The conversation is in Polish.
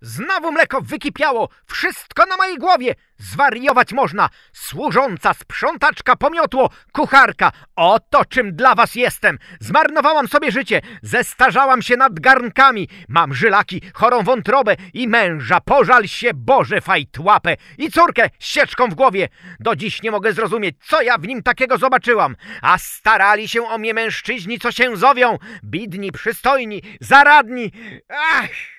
Znowu mleko wykipiało, wszystko na mojej głowie. Zwariować można. Służąca, sprzątaczka, pomiotło, kucharka. Oto czym dla was jestem. Zmarnowałam sobie życie, zestarzałam się nad garnkami. Mam żylaki, chorą wątrobę i męża, pożal się Boże, fajtłapę. I córkę sieczką w głowie. Do dziś nie mogę zrozumieć, co ja w nim takiego zobaczyłam. A starali się o mnie mężczyźni, co się zowią. Bidni, przystojni, zaradni. Ach!